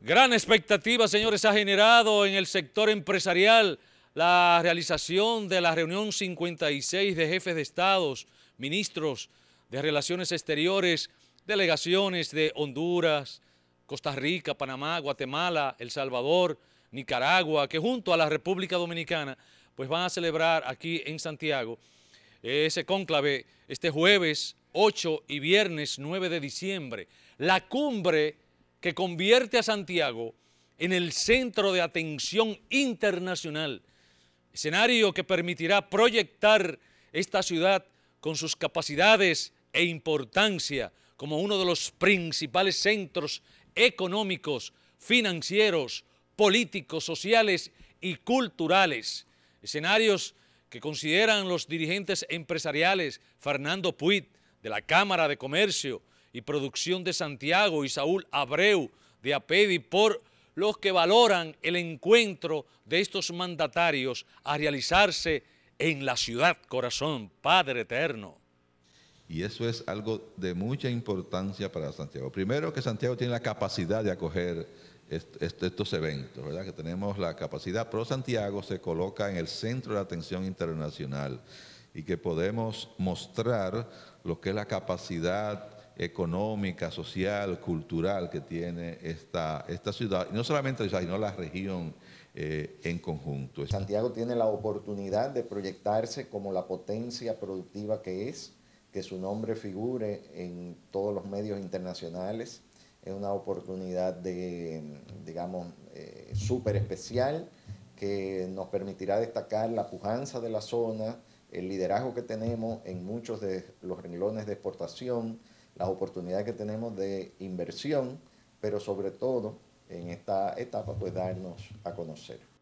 Gran expectativa, señores, ha generado en el sector empresarial la realización de la reunión 56 de jefes de estados, ministros de Relaciones Exteriores, delegaciones de Honduras, Costa Rica, Panamá, Guatemala, El Salvador, Nicaragua, que junto a la República Dominicana, pues van a celebrar aquí en Santiago ese cónclave este jueves 8 y viernes 9 de diciembre. La cumbre que convierte a Santiago en el centro de atención internacional, escenario que permitirá proyectar esta ciudad con sus capacidades e importancia como uno de los principales centros económicos, financieros, políticos, sociales y culturales. Escenarios que consideran los dirigentes empresariales Fernando Puit de la Cámara de Comercio, y Producción de Santiago y Saúl Abreu de APEDI por los que valoran el encuentro de estos mandatarios a realizarse en la ciudad corazón, Padre Eterno. Y eso es algo de mucha importancia para Santiago. Primero que Santiago tiene la capacidad de acoger estos eventos, ¿verdad? Que tenemos la capacidad, pero Santiago se coloca en el centro de atención internacional y que podemos mostrar lo que es la capacidad económica, social, cultural que tiene esta, esta ciudad, no solamente sino la región eh, en conjunto. Santiago tiene la oportunidad de proyectarse como la potencia productiva que es, que su nombre figure en todos los medios internacionales, es una oportunidad de, digamos, eh, súper especial que nos permitirá destacar la pujanza de la zona, el liderazgo que tenemos en muchos de los renglones de exportación, las oportunidades que tenemos de inversión, pero sobre todo en esta etapa, pues darnos a conocer.